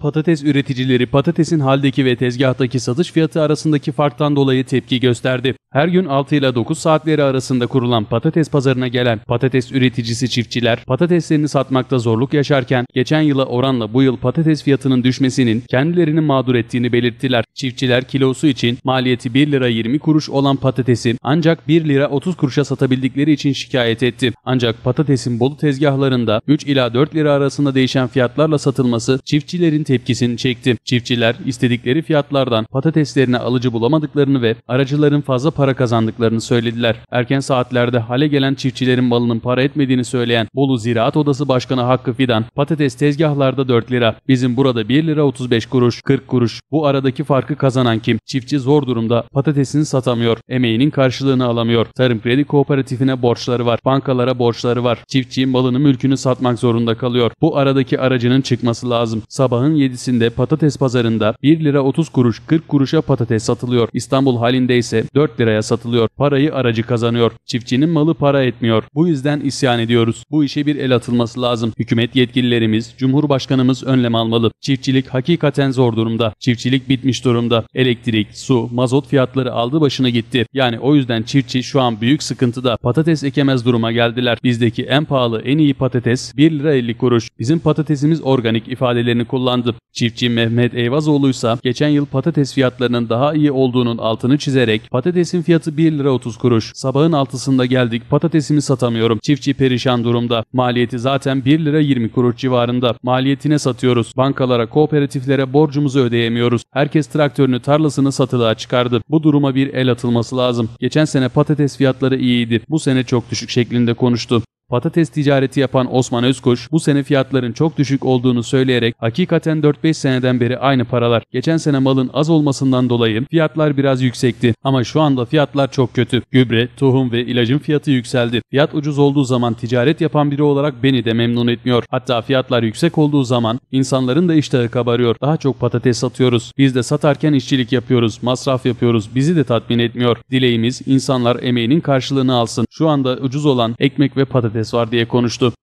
Patates üreticileri patatesin haldeki ve tezgahtaki satış fiyatı arasındaki farktan dolayı tepki gösterdi. Her gün 6 ile 9 saatleri arasında kurulan patates pazarına gelen patates üreticisi çiftçiler patateslerini satmakta zorluk yaşarken geçen yıla oranla bu yıl patates fiyatının düşmesinin kendilerini mağdur ettiğini belirttiler. Çiftçiler kilosu için maliyeti 1 lira 20 kuruş olan patatesi ancak 1 lira 30 kuruşa satabildikleri için şikayet etti. Ancak patatesin Bolu tezgahlarında 3 ila 4 lira arasında değişen fiyatlarla satılması çiftçilerin tepkisini çekti. Çiftçiler istedikleri fiyatlardan patateslerine alıcı bulamadıklarını ve aracıların fazla para kazandıklarını söylediler. Erken saatlerde hale gelen çiftçilerin malının para etmediğini söyleyen Bolu Ziraat Odası Başkanı Hakkı Fidan, patates tezgahlarda 4 lira, bizim burada 1 lira 35 kuruş, 40 kuruş. Bu aradaki farkı kazanan kim? Çiftçi zor durumda patatesini satamıyor, emeğinin karşılığını alamıyor. Tarım Kredi Kooperatifine borçları var, bankalara borçları var. Çiftçinin malını mülkünü satmak zorunda kalıyor. Bu aradaki aracının çıkması lazım. Sabahın 7'sinde patates pazarında 1 lira 30 kuruş 40 kuruşa patates satılıyor. İstanbul halinde ise 4 lira liraya satılıyor. Parayı aracı kazanıyor. Çiftçinin malı para etmiyor. Bu yüzden isyan ediyoruz. Bu işe bir el atılması lazım. Hükümet yetkililerimiz, Cumhurbaşkanımız önlem almalı. Çiftçilik hakikaten zor durumda. Çiftçilik bitmiş durumda. Elektrik, su, mazot fiyatları aldı başını gitti. Yani o yüzden çiftçi şu an büyük sıkıntıda. Patates ekemez duruma geldiler. Bizdeki en pahalı, en iyi patates 1 lira 50 kuruş. Bizim patatesimiz organik ifadelerini kullandı. Çiftçi Mehmet Eyvazoğlu ise geçen yıl patates fiyatlarının daha iyi olduğunun altını çizerek patatesin patatesin fiyatı 1 lira 30 kuruş. Sabahın altısında geldik patatesimi satamıyorum. Çiftçi perişan durumda. Maliyeti zaten 1 lira 20 kuruş civarında. Maliyetine satıyoruz. Bankalara, kooperatiflere borcumuzu ödeyemiyoruz. Herkes traktörünü, tarlasını satılığa çıkardı. Bu duruma bir el atılması lazım. Geçen sene patates fiyatları iyiydi. Bu sene çok düşük şeklinde konuştu. Patates ticareti yapan Osman Özkoş bu sene fiyatların çok düşük olduğunu söyleyerek hakikaten 4-5 seneden beri aynı paralar. Geçen sene malın az olmasından dolayı fiyatlar biraz yüksekti ama şu anda fiyatlar çok kötü. Gübre, tohum ve ilacın fiyatı yükseldi. Fiyat ucuz olduğu zaman ticaret yapan biri olarak beni de memnun etmiyor. Hatta fiyatlar yüksek olduğu zaman insanların da iştahı kabarıyor. Daha çok patates satıyoruz. Biz de satarken işçilik yapıyoruz, masraf yapıyoruz. Bizi de tatmin etmiyor. Dileğimiz insanlar emeğinin karşılığını alsın. Şu anda ucuz olan ekmek ve patates adres var diye konuştu.